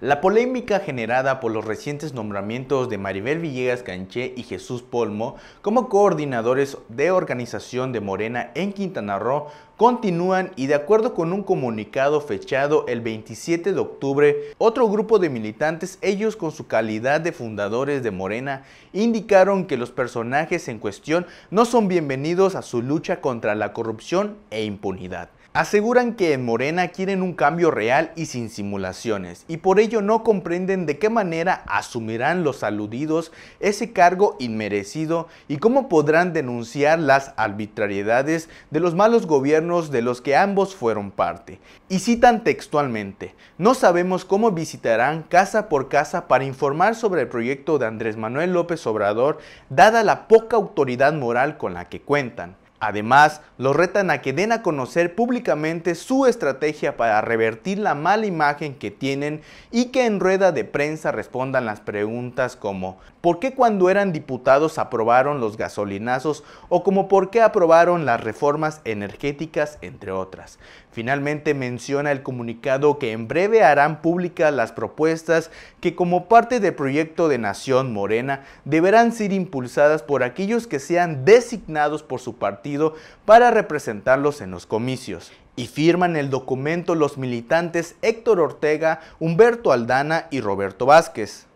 La polémica generada por los recientes nombramientos de Maribel Villegas Canché y Jesús Polmo como coordinadores de organización de Morena en Quintana Roo continúan y de acuerdo con un comunicado fechado el 27 de octubre, otro grupo de militantes, ellos con su calidad de fundadores de Morena, indicaron que los personajes en cuestión no son bienvenidos a su lucha contra la corrupción e impunidad. Aseguran que en Morena quieren un cambio real y sin simulaciones y por ello no comprenden de qué manera asumirán los aludidos ese cargo inmerecido y cómo podrán denunciar las arbitrariedades de los malos gobiernos de los que ambos fueron parte. Y citan textualmente, no sabemos cómo visitarán casa por casa para informar sobre el proyecto de Andrés Manuel López Obrador, dada la poca autoridad moral con la que cuentan. Además, los retan a que den a conocer públicamente su estrategia para revertir la mala imagen que tienen y que en rueda de prensa respondan las preguntas como ¿por qué cuando eran diputados aprobaron los gasolinazos o como por qué aprobaron las reformas energéticas, entre otras? Finalmente menciona el comunicado que en breve harán públicas las propuestas que como parte del proyecto de Nación Morena deberán ser impulsadas por aquellos que sean designados por su partido para representarlos en los comicios. Y firman el documento los militantes Héctor Ortega, Humberto Aldana y Roberto Vázquez.